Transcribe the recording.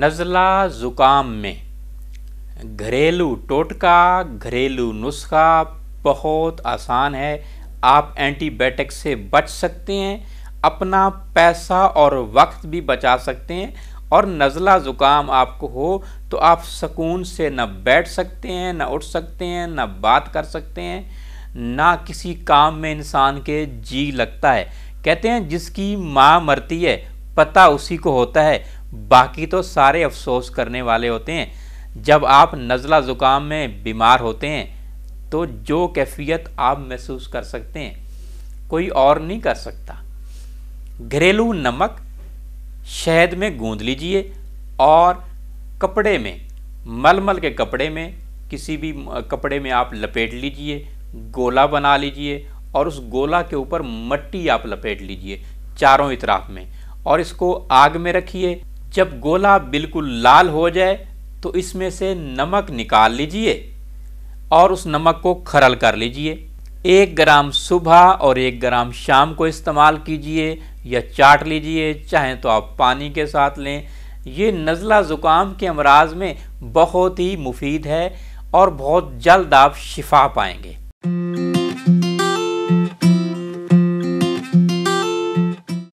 نزلہ زکام میں گھریلو ٹوٹکا گھریلو نسخہ بہت آسان ہے آپ اینٹی بیٹک سے بچ سکتے ہیں اپنا پیسہ اور وقت بھی بچا سکتے ہیں اور نزلہ زکام آپ کو ہو تو آپ سکون سے نہ بیٹھ سکتے ہیں نہ اٹھ سکتے ہیں نہ بات کر سکتے ہیں نہ کسی کام میں انسان کے جی لگتا ہے کہتے ہیں جس کی ماں مرتی ہے پتہ اسی کو ہوتا ہے باقی تو سارے افسوس کرنے والے ہوتے ہیں جب آپ نزلہ زکام میں بیمار ہوتے ہیں تو جو کیفیت آپ محسوس کر سکتے ہیں کوئی اور نہیں کر سکتا گھریلو نمک شہد میں گوند لیجئے اور کپڑے میں مل مل کے کپڑے میں کسی بھی کپڑے میں آپ لپیٹ لیجئے گولا بنا لیجئے اور اس گولا کے اوپر مٹی آپ لپیٹ لیجئے چاروں اطراف میں اور اس کو آگ میں رکھیے جب گولا بالکل لال ہو جائے تو اس میں سے نمک نکال لیجئے اور اس نمک کو کھرل کر لیجئے ایک گرام صبح اور ایک گرام شام کو استعمال کیجئے یا چاٹ لیجئے چاہیں تو آپ پانی کے ساتھ لیں یہ نزلہ زکام کے امراض میں بہت ہی مفید ہے اور بہت جلد آپ شفا پائیں گے